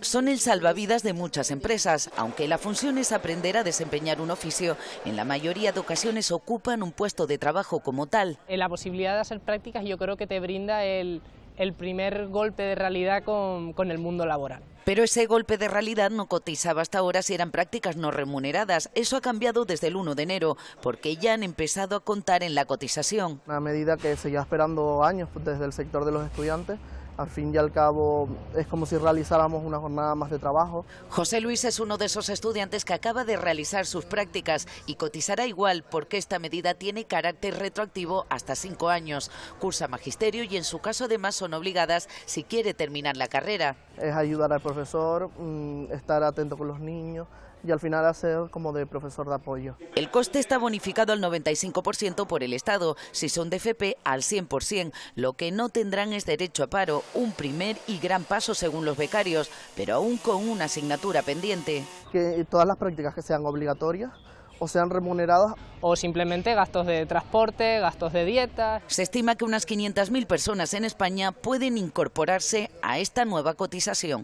Son el salvavidas de muchas empresas, aunque la función es aprender a desempeñar un oficio. En la mayoría de ocasiones ocupan un puesto de trabajo como tal. Eh, la posibilidad de hacer prácticas yo creo que te brinda el, primer golpe de realidad con, el mundo laboral. Pero ese golpe de realidad no cotizaba hasta ahora si eran prácticas no remuneradas. Eso ha cambiado desde el 1 de enero, porque ya han empezado a contar en la cotización. Una medida que se lleva esperando años pues, desde el sector de los estudiantes al fin y al cabo es como si realizáramos una jornada más de trabajo. José Luis es uno de esos estudiantes que acaba de realizar sus prácticas y cotizará igual porque esta medida tiene carácter retroactivo hasta cinco años. Cursa magisterio y en su caso además son obligadas si quiere terminar la carrera es ayudar al profesor, mm, estar atento con los niños y al final hacer como de profesor de apoyo. El coste está bonificado al 95% por el Estado, si son de FP al 100%. Lo que no tendrán es derecho a paro, un primer y gran paso según los becarios, pero aún con una asignatura pendiente. Que todas las prácticas que sean obligatorias o sean remuneradas. O simplemente gastos de transporte, gastos de dieta. Se estima que unas 500.000 personas en España pueden incorporarse a esta nueva cotización.